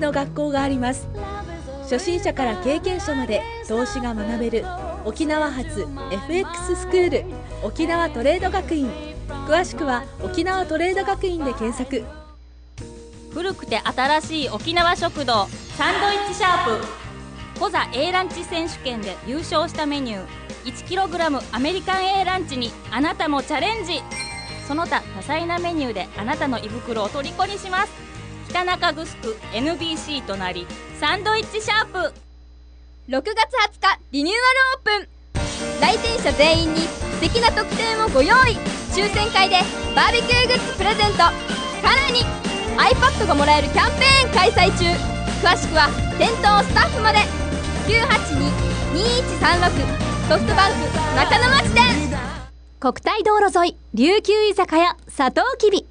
の学校があります初心者から経験者まで投資が学べる沖縄発 FX スクール沖縄トレード学院詳しくは沖縄トレード学院で検索古くて新しい沖縄食堂サンドイッチシャープコザ A ランチ選手権で優勝したメニュー 1kg アメリカン A ランチにあなたもチャレンジその他多彩なメニューであなたの胃袋を虜にします北中ク NBC となりサンドイッチシャープ6月20日リニューアルオープン来店者全員に素敵な特典をご用意抽選会でバーベキューグッズプレゼントさらに iPad がもらえるキャンペーン開催中詳しくは店頭スタッフまで982-2136ソフトバンク中野町店国体道路沿い琉球居酒屋佐藤きび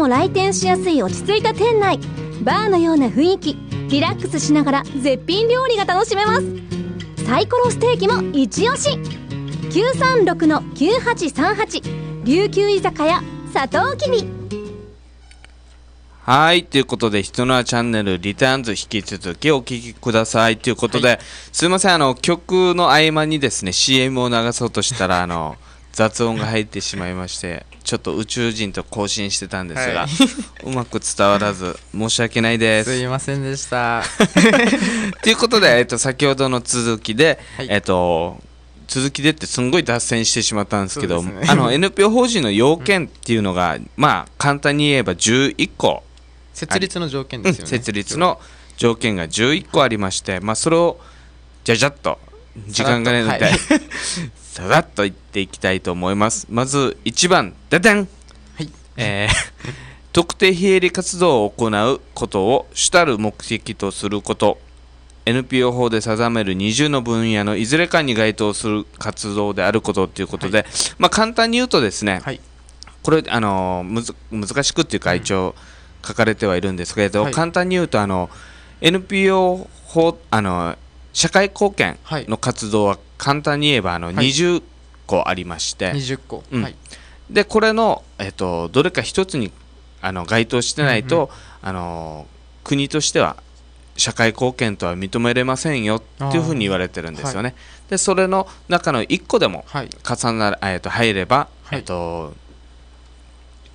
も来店しやすい落ち着いた店内バーのような雰囲気リラックスしながら絶品料理が楽しめますサイコロステーキも一押し九三六の九八三八琉球居酒屋佐藤きびはい。ということで、人のチャンネルリターンズ引き続きお聴きください。ということで、はい、すいません。あの、曲の合間にですね、CM を流そうとしたら、あの、雑音が入ってしまいまして。ちょっと宇宙人と交信してたんですが、はい、うまく伝わらず申し訳ないです。すいませんでした。ということで、えっと、先ほどの続きで、はい、えっと続きでってすんごい脱線してしまったんですけど、ね、あの NPO 法人の要件っていうのが、うん、まあ簡単に言えば11個設立の条件ですよね、うん、設立の条件が11個ありまして、まあ、それをじゃじゃっと時間がね、はい、さらっと言っていきたいと思いますまず1番ダダン、はいえー、特定非営利活動を行うことを主たる目的とすること NPO 法で定める20の分野のいずれかに該当する活動であることということで、はい、まあ、簡単に言うとですね、はい、これあのむず難しくっていうか一応書かれてはいるんですけれど、はい、簡単に言うとあの NPO 法あの社会貢献の活動は簡単に言えばあの20個ありまして、20個、うん、はいでこれの、えーと、どれか一つにあの該当してないと、うんうん、あの国としては社会貢献とは認めれませんよっていうふうに言われてるんですよね。はい、でそれの中の1個でも重なる、はい、えー、と入れば、はい、えーと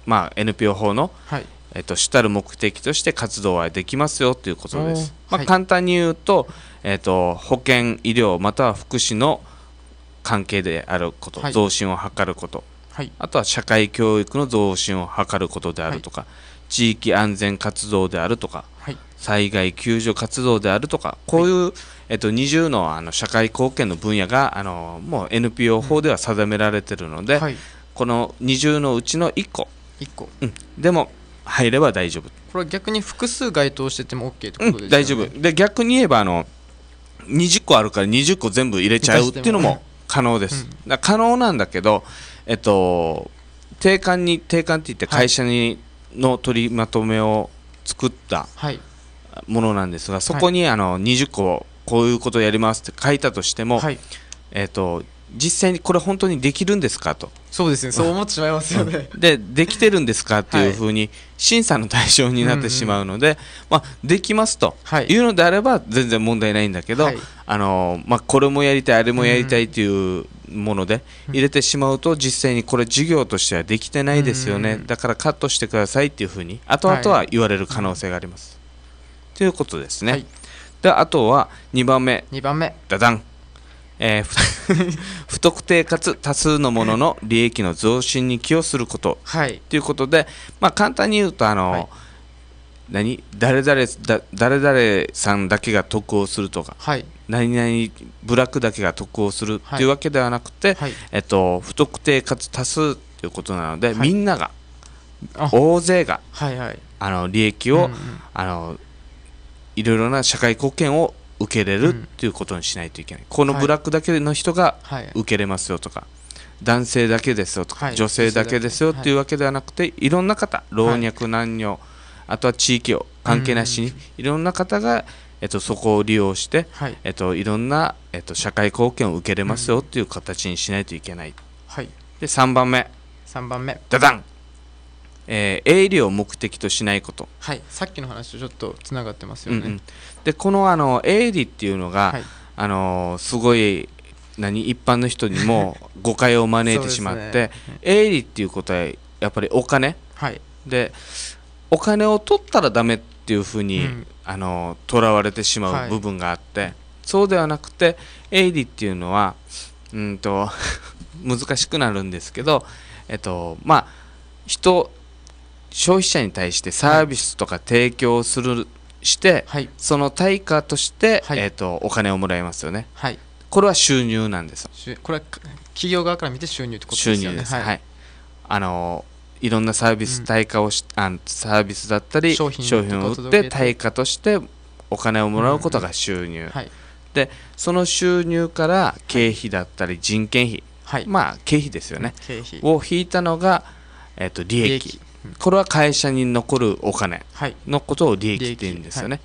まあ、NPO 法の、はいえーと、主たる目的として活動はできますよということです。まあ、簡単に言うと、えーと、保健、医療または福祉の関係であること、はい、増進を図ること、はい、あとは社会教育の増進を図ることであるとか、はい、地域安全活動であるとか、災害救助活動であるとかこういう、えーと、と20のあの社会貢献の分野があのもう NPO 法では定められているので、うん、この20のうちの1個 ,1 個、うん、でも入れば大丈夫これは逆に複数該当してても OK ってことですよね、うん、大丈夫で逆に言えばあの20個あるから20個全部入れちゃうっていうのも可能です、うん、可能なんだけど、えっと、定款に定款って言って会社に、の取りまとめを作ったものなんですが、そこにあの20個こういうことやりますって書いたとしても、えっと実際にこれ本当にできるんですかとそうですねそう思ってしまいますよねでできてるんですかっていうふうに審査の対象になってしまうので、まできますというのであれば全然問題ないんだけど、はい、あのまあ、これもやりたいあれもやりたいというもので入れてしまうと実際にこれ事業としてはできてないですよねだからカットしてくださいっていうふうに後々は言われる可能性があります。と、はい、いうことですね。であとは2番目。2番目ダダンえー、不特定かつ多数のものの利益の増進に寄与すること、はい、ということで、まあ、簡単に言うとあの、はい、何誰々だ誰々さんだけが得をするとか、はい、何々ブラックだけが得をするというわけではなくて、はい、えっと、不特定かつ多数ということなので、みんなが大勢が、はいはい、あの利益を、うんうん、あのいろいろな社会貢献を受けれるっていうことにしないといけない、うん、このブラックだけの人が受けれますよとか、はい、男性だけですよとか、はい、女性だけですよっていうわけではなくて、はい、いろんな方老若男女、あとは地域を関係なしに、うん、いろんな方が、えっと、そこを利用して、はいえっと、いろんな、えっと、社会貢献を受けれますよっていう形にしないといけない、はい、で3番目3番目ダダンえー、営利を目的としないこと、はい、さっきの話とちょっとつながってますよね。うんうん、でこのあの営利っていうのが、はい、あのすごい何一般の人にも 誤解を招いてしまって、ね、営利っていうことはやっぱりお金、はい、でお金を取ったらダメっていうふうに、ん、あのわれてしまう部分があって、はい、そうではなくて営利っていうのはうんと 難しくなるんですけど、えっとまあ、人消費者に対してサービスとか提供する、して、はい、その対価として、はい、えーと、お金をもらいますよね、はい、これは収入なんですこれは企業側から見て収入ってことですね収入です、はい、はい、あのいろんなサービス対価をし、うん、あサービスだったり商品を売って対価としてお金をもらうことが収入、うんうんはい、でその収入から経費だったり人件費、はい、まあ経費ですよねを引いたのが、えーと、と利益これは会社に残るお金のことを利益って言うんですよね。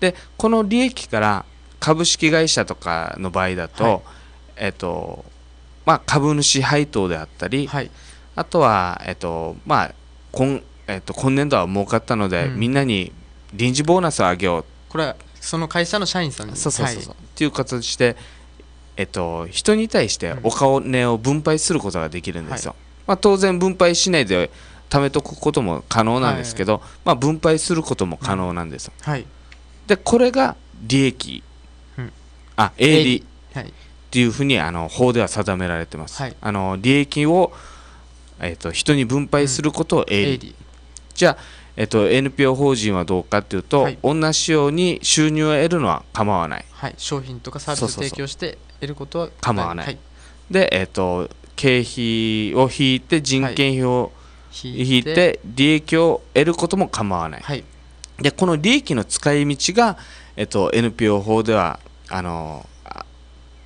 でこの利益から株式会社とかの場合だと、はい、えっとまあ、株主配当であったり、はい、あとは、えっとまあ今えっと、今年度は儲かったので、うん、みんなに臨時ボーナスをあげようこれはその会社の社員さんそうそうそうそう、はい、っていう形で、えっと、人に対してお金を分配することができるんですよ、まあ、当然分配しないで貯めとくことも可能なんですけど、はい、まあ、分配することも可能なんです、はい、でこれが利益、うん、あ営利っていうふうにあの法では定められてます、はい、あの利益を、えーと、人に分配することを営利うん、じゃあ、えーと、NPO 法人はどうかっていうと、同じように収入を得るのは構わない、商品とかサービスを提供して得ることは構わない、で、えーと、と経費を引いて人件費を、引いて利益を得ることも構わない、はい、でこの利益の使い道が、えっと、NPO 法ではあの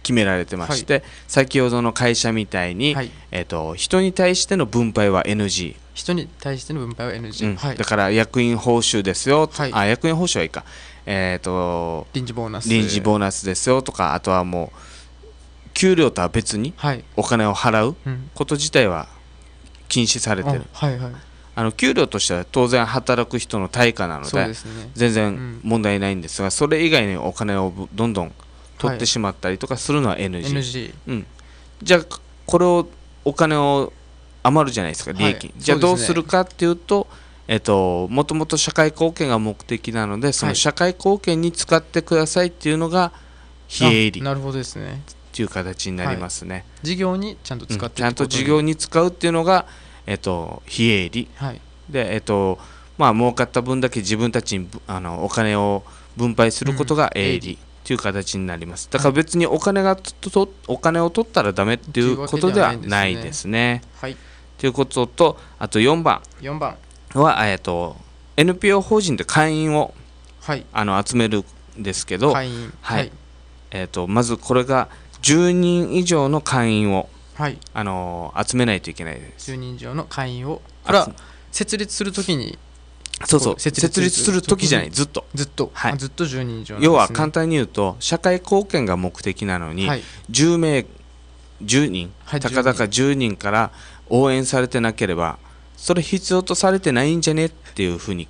決められてまして、はい、先ほどの会社みたいに、はい、えっと、人に対しての分配は NG 人に対しての分配は NG、うんはい、だから役員報酬ですよ、はい、あ役員報酬はいいか、えーと、と臨時ボーナス臨時ボーナスですよとかあとはもう給料とは別にお金を払うこと自体は禁止されてる。はいはいあの給料としては当然働く人の対価なので全然問題ないんですがそれ以外にお金をどんどん取ってしまったりとかするのは NG、うん、じゃあこれをお金を余るじゃないですか利益、じゃあどうするかっていうとえっともともと社会貢献が目的なのでその社会貢献に使ってくださいっていうのが、非営利なるほどですねっていう形になりますね、はい、事業にちゃんと使ってちゃんと事業に使うっていうのが、えっと、非営利、はい、でえっとまあ儲かった分だけ自分たちにあのお金を分配することが営利、という形になります。だから別にお金がと、お金を取ったらダメっていうことではないですね。はい。ということと、あと4番。4番は、えっと、NPO 法人で会員を、はい、あの集めるんですけど、はい。えーと、まずこれが10人以上の会員を、はいあのー、集めないといけないです10人以上の会員をこれは設立するときにそうそう設立するときじゃないずっとずっと、はい、ずっと10人以上、ね、要は簡単に言うと社会貢献が目的なのに、はい、10名10人、はい、たかだか10人から応援されてなければそれ必要とされてないんじゃねっていうふうに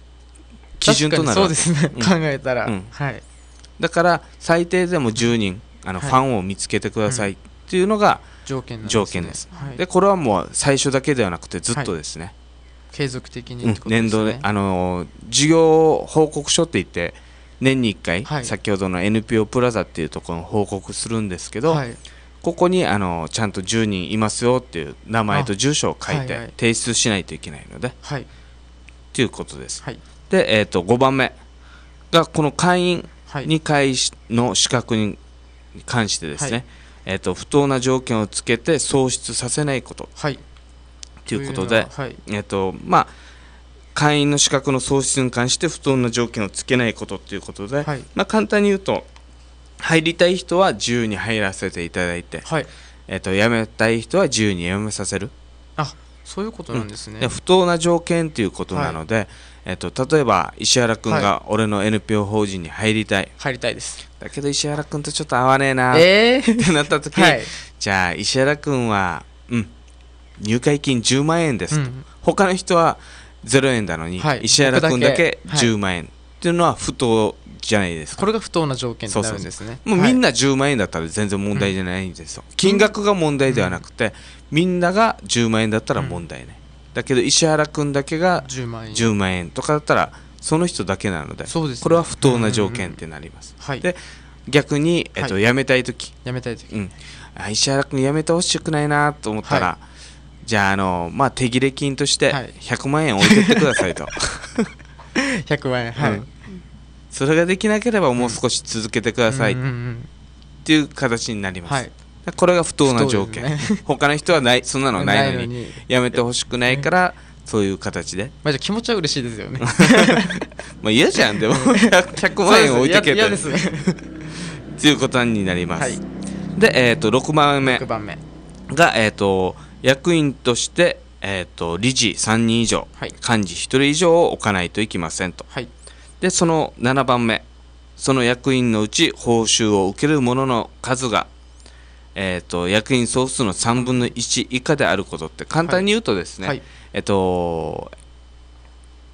基準となるそうですね、うん、考えたら、うん、はいだから最低でも10人あの、ファンを見つけてくださいっていうのが条件です、ねはい、でこれはもう最初だけではなくてずっとですね、はい、継続的に、ねうん、年度であの事業報告書って言って年に1回、先ほどの NPO プラザっていうところの報告するんですけど、ここにあのちゃんと10人いますよっていう名前と住所を書いて提出しないといけないので、はい、ということです、で、えーと、と5番目がこの会員2回の資格に関してですね、はい、えーと、不当な条件をつけて喪失させないこと、はい、ということで、はい、えーとまあ、会員の資格の喪失に関して不当な条件をつけないことということで、はい、まあ、簡単に言うと入りたい人は自由に入らせていただいて、えーと、辞めたい人は自由に辞めさせる。あそういうことなんですね、うん、不当な条件ということなので、えっと、例えば石原君が俺の NPO 法人に入りたい、入りたいですだけど石原君とちょっと合わねえなえー、ってなった時、はい、じゃあ石原君は、うん、入会金10万円です、うん、他の人は0円なのに、はい、石原君だけ10万円、っていうのは不当じゃないですこれが不当な条件になるんですねもうみんな10万円だったら全然問題じゃないんですよ、うん、金額が問題ではなくて、みんなが10万円だったら問題ない、うんだけど石原君だけが10万円 ,10 万円とかだったらその人だけなので、ね、これは不当な条件ってなります。はい、で逆に、えっと、はい、辞めたい時辞めたい時、うん、あ石原君辞めてほしくないなと思ったら、はい、じゃああの、まあ、手切れ金として100万円置いてってくださいと、はい、100万円はい、うん、それができなければもう少し続けてください、うん、っていう形になります、はいこれが不当な条件、ね、他の人はないそんなのないのにやめてほしくないから、そういう形で。まあ、じゃ気持ちは嬉しいですよね。まあ嫌じゃん、でも100 万円置いてけと。ですね。いうことになります。はい、で、えっ、ー、と、6番目が、えっ、ー、と、役員として、えっ、ー、と、理事3人以上、はい、幹事1人以上を置かないといけませんと。はい、で、その7番目、その役員のうち報酬を受ける者の数がえーと、役員総数の3分の1以下であることって簡単に言うとですね、はいはい、えっ、ー、と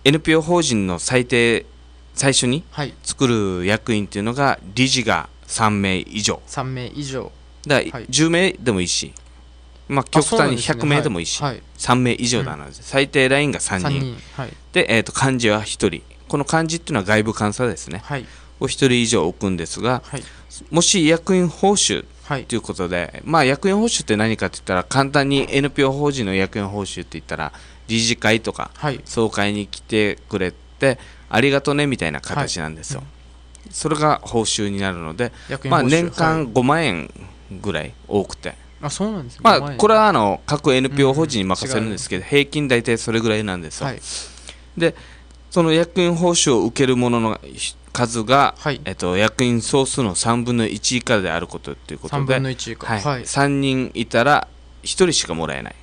NPO 法人の最低最初に作る役員っていうのが理事が3名以上3名以上だか10名でもいいし、まあ、極端に100名でもいいし、ね、はい、3名以上なので、うん、最低ラインが3人で、えーと、と漢字は1人この漢字っていうのは外部監査ですね、はい、お一人以上置くんですが、はい、もし役員報酬ということで、はい、まあ、役員報酬って何かって言ったら簡単に NPO 法人の役員報酬って言ったら理事会とか総会に来てくれて、ありがとねみたいな形なんですよ、うん、それが報酬になるので、まあ、年間5万円ぐらい多くて。あそうなんです、ね、まあ、これはあの各 NPO 法人に任せるんですけど、うんうん、平均大体それぐらいなんですよ。はい、でその役員報酬を受ける者の数が、はい、えっと、役員総数の3分の1以下であることということで3分の1以下、はいはい、3人いたら1人しかもらえない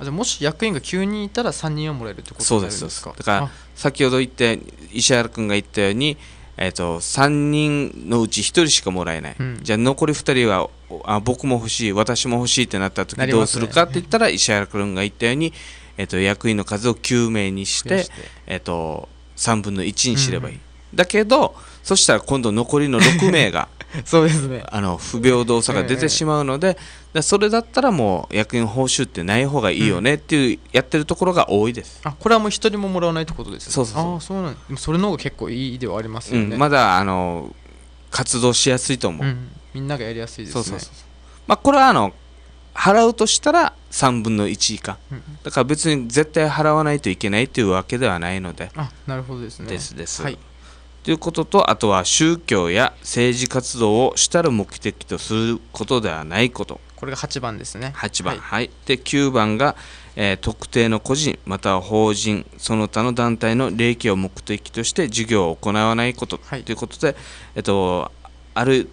あじゃもし役員が9人いたら3人はもらえるってことそうですですだから先ほど言って石原君が言ったように、えっと、3人のうち1人しかもらえない、うん、じゃあ残り2人はあ僕も欲しい私も欲しいってなった時どうするかって言ったら、石原君が言ったようにえっと、役員の数を9名にして、えっと、3分の1にすればいい、うんだけどそしたら今度残りの6名が そうですねあの不平等さが出てしまうので、えー、それだったらもう役員報酬ってない方がいいよねっていう、やってるところが多いです、あこれはもう一人ももらわないってことですねそうそうそうあそうなんそれの方が結構いいではありますよね、うん、まだあの活動しやすいと思う、うん、みんながやりやすいですねそうそうそうまあこれはあの払うとしたら3分の1以下、うん、だから別に絶対払わないといけないというわけではないのであなるほどですねですです、はい、ということとあとは宗教や政治活動を主たる目的とすることではないことこれが8番ですね8番、はい、はい、で9番が、えー、特定の個人または法人その他の団体の利益を目的として事業を行わないこと、はい、ということで、えっと、ある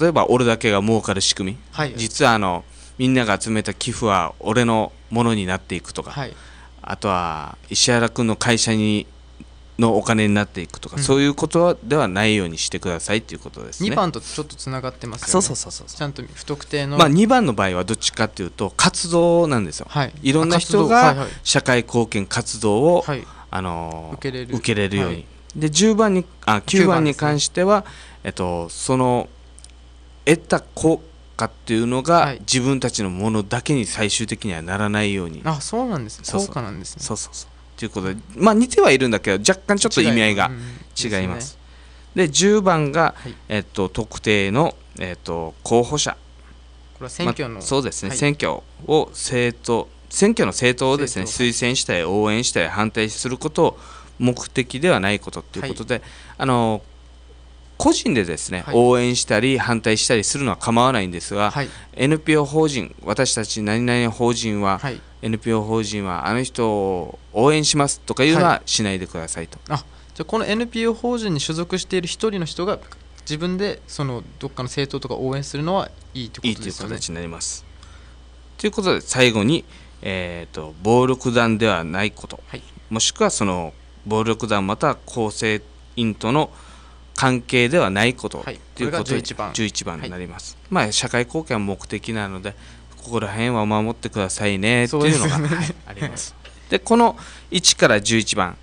例えば俺だけが儲かる仕組み、はい、実はあのみんなが集めた寄付は俺のものになっていくとか、はい、あとは石原君の会社にのお金になっていくとか、うん、そういうことではないようにしてくださいということですね2番とちょっとつながってますよねそうそうそうそうちゃんと不特定の、まあ、2番の場合はどっちかっていうと活動なんですよ、はい、いろんな人が社会貢献活動を、はいはい、あのー、受けれる受けれるように、はい、で1番にあ9番に関しては、ね、えっと、その得たこ果っていうのが、自分たちのものだけに最終的にはならないようにあそうなんですねそうそうなんですねそうそうそうということでまあ似てはいるんだけど若干ちょっと意味合いが違います、うん、で、ね、10番が、はい、えっと、特定の、えっと、候補者これは選挙の、まそうですね、はい、選挙を政党選挙の政党をですね推薦したり応援したり反対することを目的ではないことということで、はい、あの個人でですね、はい、応援したり反対したりするのは構わないんですが、はい、NPO 法人私たち何々法人は、はい、NPO 法人はあの人を応援しますとかいうのはしないでくださいと。あじゃこの NPO 法人に所属している一人の人が自分でそのどっかの政党とか応援するのはいいということですよね。いいという形になります。ということで最後に、えーと、暴力団ではないこと、もしくはその暴力団または構成員との、関係ではないこと、はい、ということで11番 ,11 番になります、はい、まあ、社会貢献目的なのでここら辺は守ってくださいねというのが、はい、ありますでこの1から11番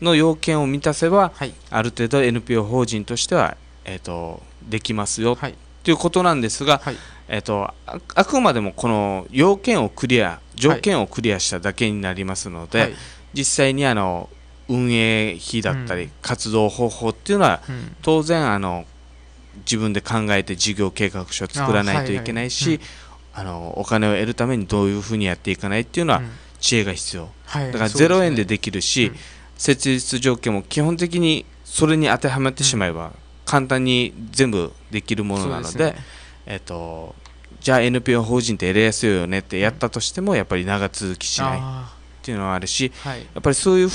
の要件を満たせば、ある程度 NPO 法人としては、えーと、できますよ、ということなんですが、えーと、とあくまでもこの要件をクリア条件をクリアしただけになりますので、実際にあの運営費だったり、活動方法っていうのは、当然あの自分で考えて事業計画書を作らないといけないしあ、のお金を得るためにどういうふうにやっていかないっていうのは、知恵が必要、だから0円でできるし、設立条件も基本的にそれに当てはめてしまえば、簡単に全部できるものなのでえとじゃあ NPO 法人ってやりやすいよねってやったとしてもやっぱり長続きしないっていうのはあるし、やっぱりそういう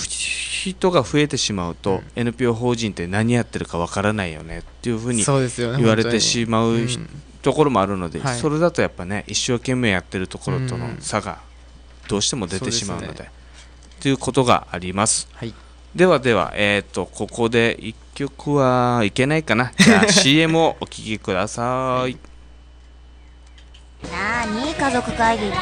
人が増えてしまうと、NPO 法人って何やってるかわからないよねっていうふうに言われてしまうところもあるので、それだとやっぱね一生懸命やってるところとの差がどうしても出てしまうのでということがあります。ではでは、えー、とここで1曲はいけないかなじゃあ CM をお聴きくださいなあに家族会議って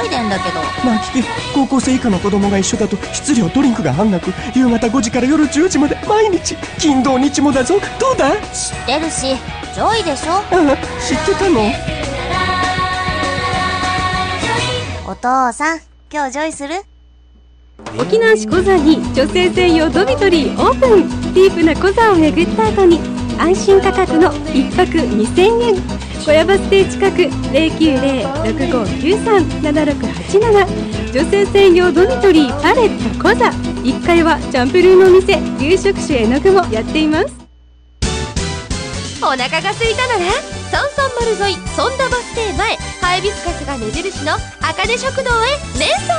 急いでんだけどまあ聞け高校生以下の子供が一緒だと質量ドリンクが半額夕方5時から夜10時まで毎日金土日もだぞどうだ知ってるしジョイでしょああ知ってたのお父さん今日ジョイする沖縄市小座に女性専用ドミトリーオープンディープなコザを巡った後に安心価格の1泊2000円小屋バス停近く090-6593-7687女性専用ドミトリーパレットコザ1階はチャンプルーのお店夕食酒絵の具もやっていますお腹が空いたなら三三丸沿いソンダバス停前ハイビスカスが目印のあかね食堂へメンソ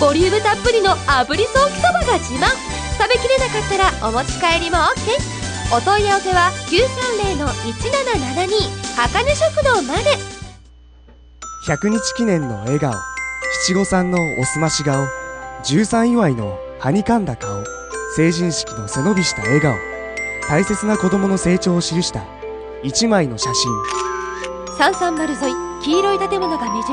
ーボリュームたっぷりの炙りソーキそばが自慢食べきれなかったらお持ち帰りも OK お問い合わせは9 3 0 1 7七2はかね食堂まで百日記念の笑顔七五三のおすまし顔十三祝いのはにかんだ顔成人式の背伸びした笑顔大切な子供の成長を記した一枚の写真三三丸沿い黄色い建物が目印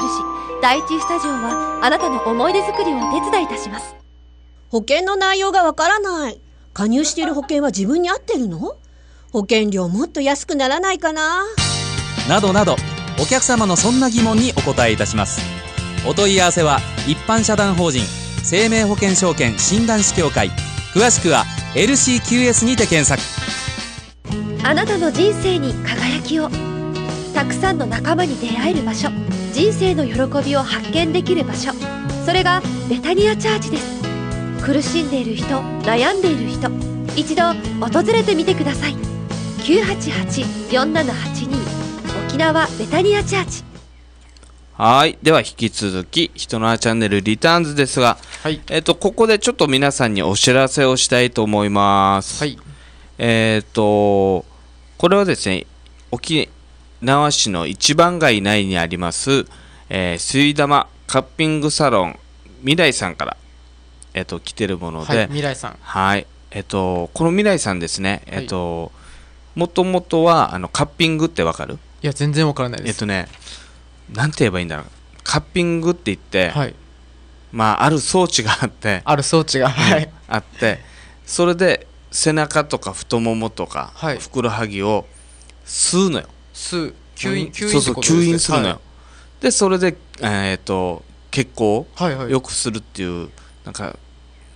第一スタジオはあなたの思い出作りをお手伝いいたします保険の内容がわからない加入している保険は自分に合ってるの保険料もっと安くならないかななどなどお客様のそんな疑問にお答えいたしますお問い合わせは一般社団法人生命保険証券診断士協会詳しくは LCQS にて検索あなたの人生に輝きをたくさんの仲間に出会える場所人生の喜びを発見できる場所それがベタニアチャージです苦しんでいる人悩んでいる人一度訪れてみてください988-4782沖縄ベタニアチャーチはい。では、引き続き、人のあチャンネルリターンズですが、はい、えっ、ー、と、ここでちょっと皆さんにお知らせをしたいと思います。はい、えっ、ー、と、これはですね、沖縄市の一番街内にあります、えー、水玉カッピングサロン未来さんから、えっと、来てるもので、はい、未来さんはいえっとこの未来さんですねえっと、もともとはあのカッピングってわかるいや全然わからないですえっとねなんて言えばいいんだろうカッピングって言って、はい、まあある装置があってある装置が、はい、あってそれで背中とか太ももとか、はい、ふくらはぎを吸うのよ吸う吸引、吸引そうそう吸引するのよ、はい、でそれでえー、っと血行を良くするっていう、はいはい、なんか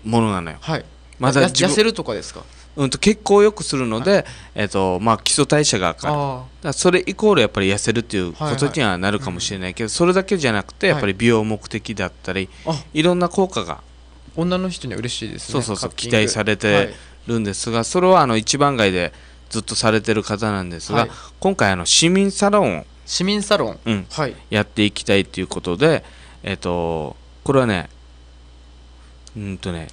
ものなのよ。はい、まだ痩せるとかですかうんと血行をよくするので、はい、えーとまあ、基礎代謝が上がるそれイコールやっぱり痩せるっていうことにはなるかもしれないけど、はいはい、それだけじゃなくてやっぱり美容目的だったり、はい、いろんな効果が女の人には嬉しいですねそうそう期待されてるんですが、はい、それはあの一番街でずっとされてる方なんですが、はい、今回あの市民サロン市民サロン、うんはい、やっていきたいということで、えーとこれはねうんとね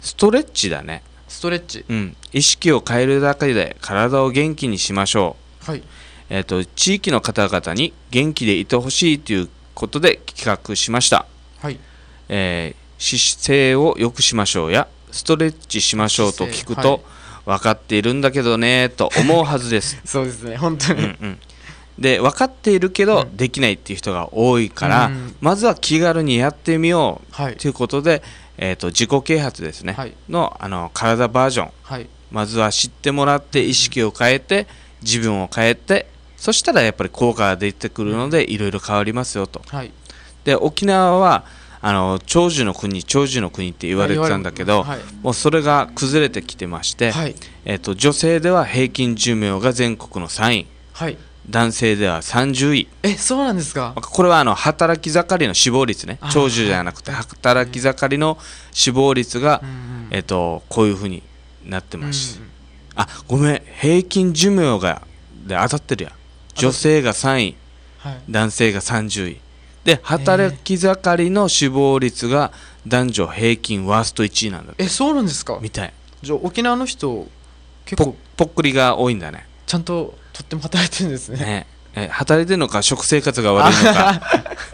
ストレッチだねストレッチうん意識を変えるだけで体を元気にしましょうはいえっ、ー、と地域の方々に元気でいてほしいということで企画しましたはいえー、姿勢を良くしましょうやストレッチしましょうと聞くと、はい、分かっているんだけどねと思うはずです そうですね本当に、うんうんで分かっているけどできないっていう人が多いから、うん、まずは気軽にやってみようということで、はい、えーと、自己啓発ですね、はい、のあの体バージョン、はい、まずは知ってもらって意識を変えて自分を変えてそしたらやっぱり効果が出てくるのでいろいろ変わりますよと、はい、で沖縄はあの長寿の国長寿の国って言われてたんだけど、はい、もうそれが崩れてきてまして、はい、えーと、と女性では平均寿命が全国の3位、はい、男性では30位えそうなんですかこれはあの働き盛りの死亡率ね長寿じゃなくて働き盛りの死亡率が、えっと、こういうふうになってます、うんうん、あごめん平均寿命がで当たってるや女性が3位、はい、男性が30位で働き盛りの死亡率が男女平均ワースト1位なんだえそうなんですかみたいじゃあ沖縄の人結構ぽっくりが多いんだねちゃんととっても働いてるんですねねえ働いてるのか食生活が悪いのか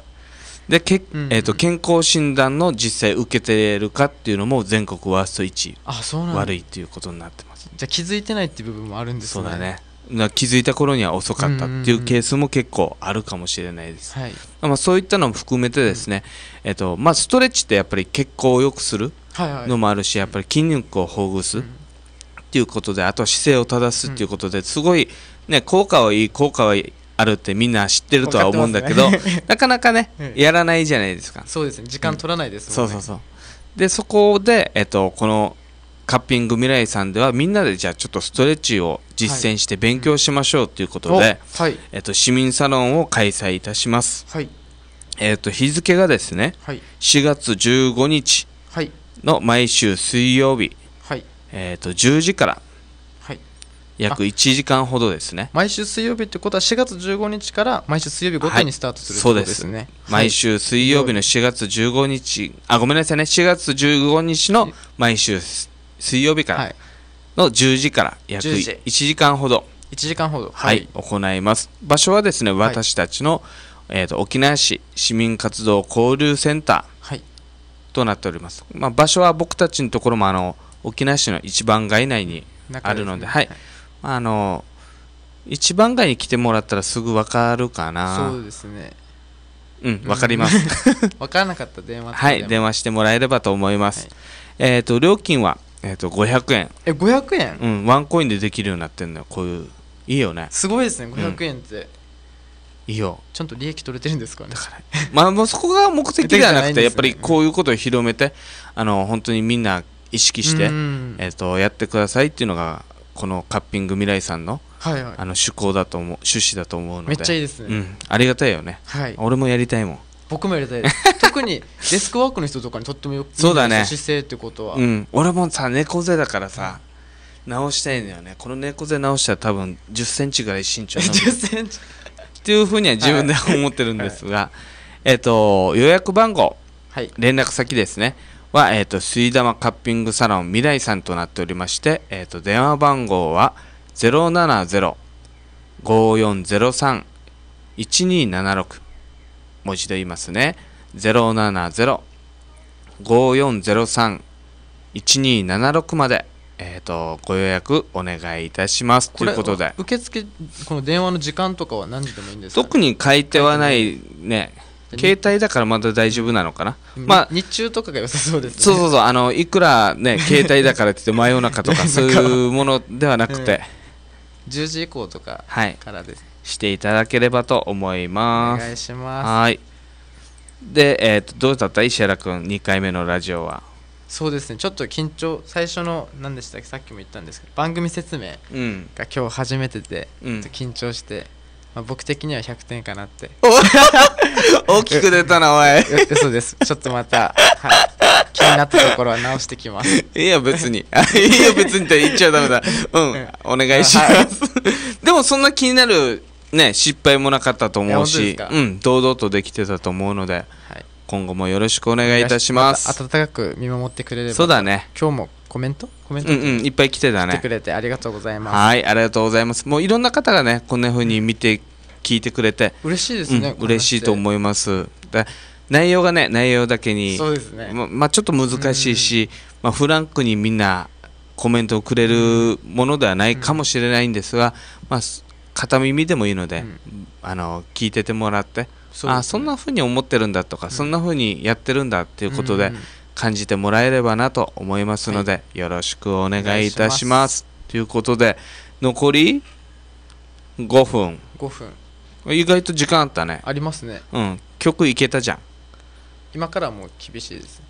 でけ、えーと、健康診断の実際受けてるかっていうのも全国ワースト1位あそうなん悪いっていうことになってますじゃあ気づいてないっていう部分もあるんですねそうだね気づいた頃には遅かったっていうケースも結構あるかもしれないです、はい、まあ、そういったのも含めてですね、うん、えっとまあ、ストレッチってやっぱり血行を良くするのもあるし、やっぱり筋肉をほぐすっていうことであとは姿勢を正すっていうことですごい、うんね、効果はいい、効果はあるってみんな知ってるとは思うんだけど、ね、なかなかね、やらないじゃないですかそうですね時間取らないですもんね、うん、そうそうそうでそこで、えっと、このカッピング未来さんではみんなでじゃあちょっとストレッチを実践して勉強しましょうということで、はい、えっと、市民サロンを開催いたします、はい、えっと、日付がですね、はい、4月15日の毎週水曜日、えっと、10時から約1時間ほどですね毎週水曜日ってことは4月15日から毎週水曜日ごとにスタートする、そうですね、はい、毎週水曜日の4月15日あごめんなさいね4月15日の毎週水曜日からの10時から約1時間ほど1時間ほど、はい、行います場所はですね私たちの、えーと、沖縄市市民活動交流センターとなっております、まあ、場所は僕たちのところもあの沖縄市の一番街内にあるので、でね、はいあの一番街に来てもらったらすぐ分かるかなそうですねうん分かります分 からなかった電話はい電話してもらえればと思います、はい、えっ、ー、と料金は、えーと、500円え500円うんワンコインでできるようになってんのよこういういいよねすごいですね500円って、うんいいよちゃんと利益取れてるんですかねだから、まあ、そこが目的ではなくてね、やっぱりこういうことを広めてあの本当にみんな意識して、えーとやってくださいっていうのがこのカッピング未来さんの,、はいはい、あの趣向だと思う趣旨だと思うのでめっちゃいいですね、うん、ありがたいよね、はい、俺もやりたいもん僕もやりたい 特にデスクワークの人とかにとってもよくそうだね姿勢ってことは、うん、俺もさ猫背だからさ、直したいんだよねこの猫背直したら多分1 0ンチぐらい身長1 0 ンチっていうふうには自分で思ってるんですが、はい、えっ、ー、と予約番号、はい、連絡先ですねは、えっ、ー、と、すい玉カッピングサロン未来さんとなっておりまして、えっ、ー、と、電話番号は070-5403-1276もう一度言いますね。070-5403-1276まで、えっ、ー、と、ご予約お願いいたします。ということで。受付、この電話の時間とかは何時でもいいんですか、ね、特に書いてはないね携帯だからまだ大丈夫なのかな、まあ、日中とかが良さそうです、ね、そうそうそうあのいくら、ね、携帯だからって言って真夜中とかそういうものではなくて、うん、10時以降とかからです、はい、していただければと思いますお願いしますはいで、えーと、どうだった石原君2回目のラジオはそうですねちょっと緊張最初の何でしたっけさっきも言ったんですけど番組説明が今日初めてで、うん、緊張して、まあ、僕的には100点かなって 大きく出たなおいうですちょっとまた、はい、気になったところは直してきます いいよ別にいいよ別にって言っちゃダメだうん、うん、お願いします、はい、でもそんな気になるね失敗もなかったと思うしうん堂々とできてたと思うので、はい、今後もよろしくお願いいたします、ま、温かく見守ってくれればそうだね今日もコメントコメント、うんうん、いっぱい来てたね来てくれてありがとうございますはいありがとうございますもういろんな方がねこんなふうに見て聞いてくれて嬉しいですね、うん、嬉しいと思います内容がね内容だけにそうですね、ま、まあちょっと難しいし、まあ、フランクにみんなコメントをくれるものではないかもしれないんですが、まあ、片耳でもいいので、あの聞いててもらってそ、ね、あそんなふうに思ってるんだとか、そんなふうにやってるんだっていうことで、う感じてもらえればなと思いますので、はい、よろしくお願いいたしますということで残り5分5分意外と時間あったねありますねうん曲いけたじゃん今からもう厳しいです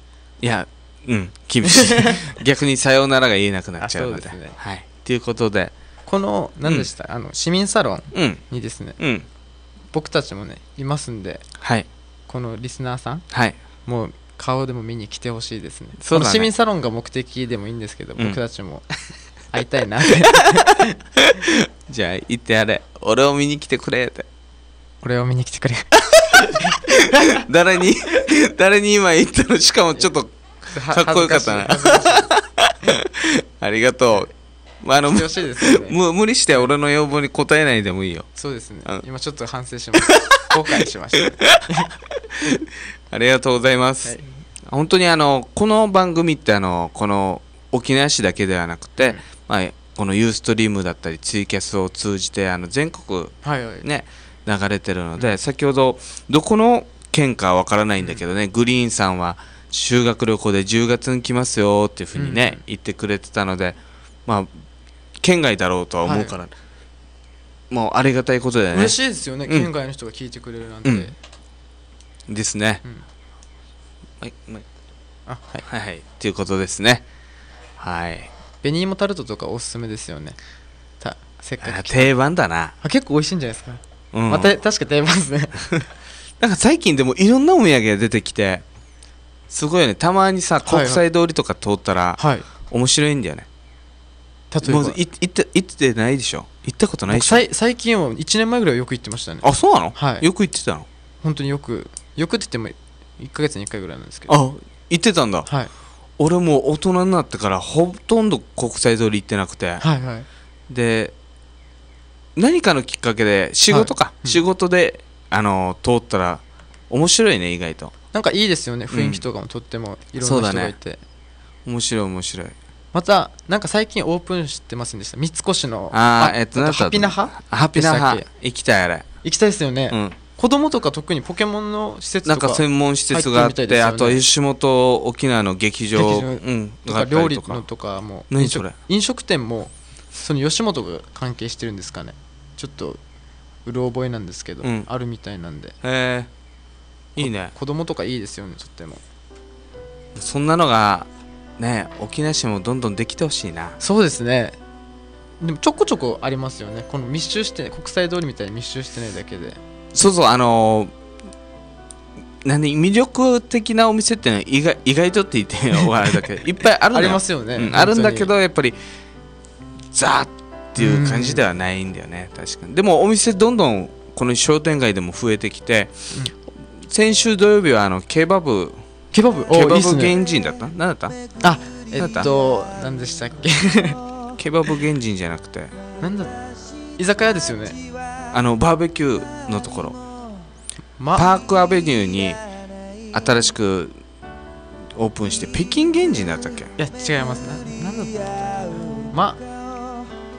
いやうん厳しい 逆に「さようなら」が言えなくなっちゃうので、ね、はいということでこの何でした、うん、あの市民サロンにですね、うん、僕たちもねいますんで、はい、このリスナーさん、はい、もう顔でも見に来てほしいですねその市民サロンが目的でもいいんですけど、僕たちも会いたいなって じゃあ行ってやれ俺を見に来てくれって俺を見に来てくれ 誰に誰に今言ったのしかもちょっとかっこよかったなありがとう、まあ、あの、う 無理して俺の要望に応えないでもいいよそうですね今ちょっと反省します後悔しました ありがとうございます、はい、本当にあのこの番組ってあのこの沖縄市だけではなくて、うん、まあ、このユーストリームだったりツイキャスを通じてあの全国ね、流れてるので、うん、先ほどどこの県かわからないんだけどね、うん、グリーンさんは修学旅行で10月に来ますよっていうふうにね、言ってくれてたのでまあ県外だろうとは思うから、はいもうありがたいことだよね嬉しいですよね、県外の人が聞いてくれるなんて、ですね、はいはいはいはいということですねはい紅芋タルトとかおすすめですよねたせっかく定番だな、あ結構美味しいんじゃないですか、うん、また確か定番ですね なんか最近でもいろんなお土産が出てきてすごいよねたまにさ国際通りとか通ったらはい面白いんだよね、例えばもうい行っ行ってないでしょ行ったことないでしょさい最近は1年前ぐらいはよく行ってましたねあそうなの、はいよく行ってたの本当によくよくって言っても1か月に1回ぐらいなんですけどあ行ってたんだ、はい、俺もう大人になってからほとんど国際通り行ってなくて、はいはいで何かのきっかけで仕事か、はい仕事であの通ったら面白いね意外となんかいいですよね雰囲気とかもとってもいろんな人がいて、面白い面白いまたなんか最近オープンしてませんでした三越のああえっとなんハピナハハピナハ行きたいあれ行きたいですよね、うん、子供とか特にポケモンの施設とかなんか専門施設があって、ね、あと吉本沖縄の劇場とか料理のとかも飲食飲食店もその吉本が関係してるんですかねちょっとうる覚えなんですけど、うん、あるみたいなんでへえいいね子供とかいいですよねとってもそんなのがね沖縄市もどんどんできてほしいなそうですねでもちょこちょこありますよねこの密集して国際通りみたいに密集してないだけでそうそうあのー、魅力的なお店っていうのは意外意外とって言って終わるだけ いっぱいあるんだありますよね、うん、あるんだけどやっぱりザーっていう感じではないんだよね、確かにでもお店どんどんこの商店街でも増えてきて、うん、先週土曜日はあのケバブケバブケバブ原人だった何だったあえっと何でしたっけ ケバブ原人じゃなくて何だ居酒屋ですよねあのバーベキューのところ、パークアベニューに新しくオープンして北京原人だったっけいや違います何だったま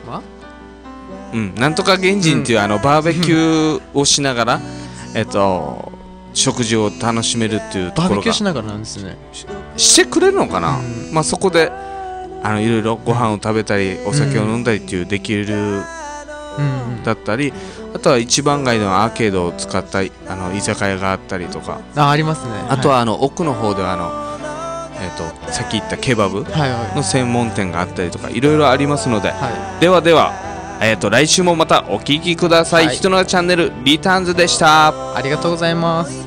まうんなんとか原人っていう、うん、あのバーベキューをしながらえっと食事を楽しめるっていうところがバーベキューしながらなんですねしてくれるのかな、うん、まあ、そこであのいろいろご飯を食べたりお酒を飲んだりっていうできる、だったりあとは一番街のアーケードを使ったあの居酒屋があったりとかあありますね、あとはあの、はい、奥の方ではあのえーと、さっき言ったケバブの専門店があったりとかいろいろありますので、はい、ではでは、えーと、来週もまたお聴きください、はい、人のチャンネルリターンズでしたありがとうございます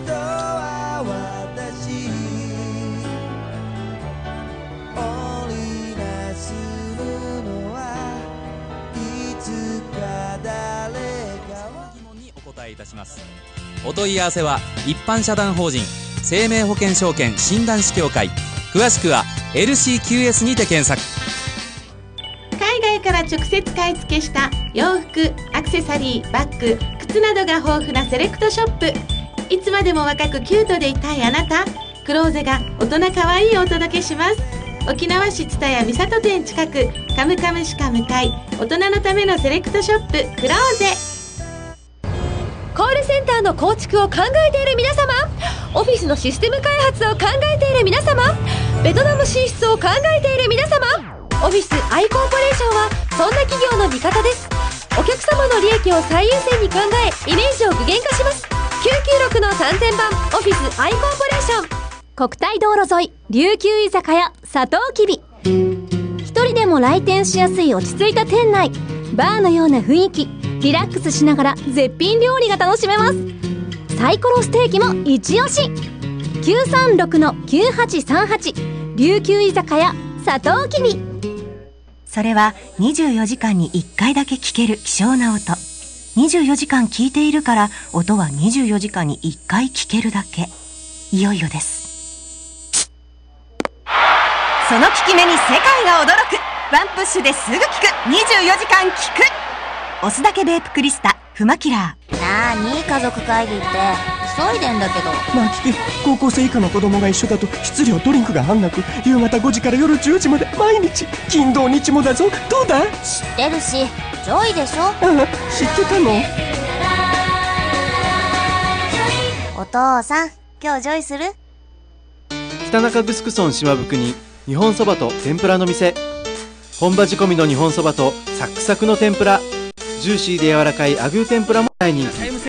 問い合わせは一般社団法人生命保険証券診断士協会詳しくは LCQS にて検索海外から直接買い付けした洋服アクセサリーバッグ靴などが豊富なセレクトショップいつまでも若くキュートでいたいあなたクローゼが大人かわいいお届けします沖縄市蔦屋三郷店近くカムカムしか向かい大人のためのセレクトショップクローゼコールセンターの構築を考えている皆様オフィスのシステム開発を考えている皆様ベトナム進出を考えている皆様オフィスアイコーポレーションはそんな企業の味方ですお客様の利益を最優先に考えイメージを具現化します996の3000番オフィスアイコーポレーション国体道路沿い琉球居酒屋佐藤きび一人でも来店しやすい落ち着いた店内バーのような雰囲気リラックスしながら絶品料理が楽しめますサイコロステーキも一押し936-9838琉球居酒屋佐藤きびそれは24時間に1回だけ聞ける希少な音24時間聞いているから音は24時間に1回聞けるだけいよいよですその効き目に世界が驚くワンプッシュですぐ聞く24時間聞く押すだけベープクリスタフマキラーなあに家族会議って急いでんだけどなあ聞け高校生以下の子供が一緒だと質量ドリンクが半額夕方5時から夜10時まで毎日金土日もだぞどうだ知ってるしジョイでしょあん知ってたのお父さん今日ジョイする北中城村島袋に日本そばと天ぷらの店本場仕込みの日本そばとサックサクの天ぷらジューシーで柔らかいアグー天ぷらも大人気